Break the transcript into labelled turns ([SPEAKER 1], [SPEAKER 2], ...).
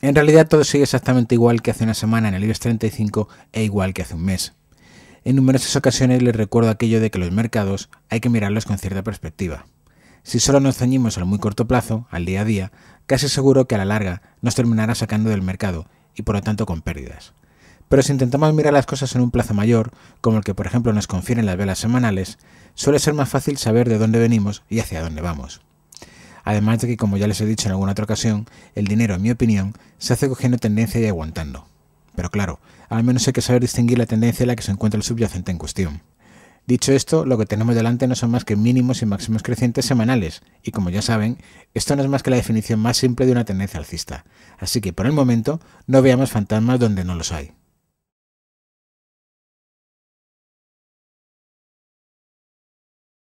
[SPEAKER 1] En realidad todo sigue exactamente igual que hace una semana en el IBEX 35 e igual que hace un mes. En numerosas ocasiones les recuerdo aquello de que los mercados hay que mirarlos con cierta perspectiva. Si solo nos ceñimos al muy corto plazo, al día a día, casi seguro que a la larga nos terminará sacando del mercado y por lo tanto con pérdidas. Pero si intentamos mirar las cosas en un plazo mayor, como el que por ejemplo nos confieren las velas semanales, suele ser más fácil saber de dónde venimos y hacia dónde vamos. Además de que, como ya les he dicho en alguna otra ocasión, el dinero, en mi opinión, se hace cogiendo tendencia y aguantando. Pero claro, al menos hay que saber distinguir la tendencia en la que se encuentra el subyacente en cuestión. Dicho esto, lo que tenemos delante no son más que mínimos y máximos crecientes semanales, y como ya saben, esto no es más que la definición más simple de una tendencia alcista. Así que por el momento, no veamos fantasmas donde no los hay.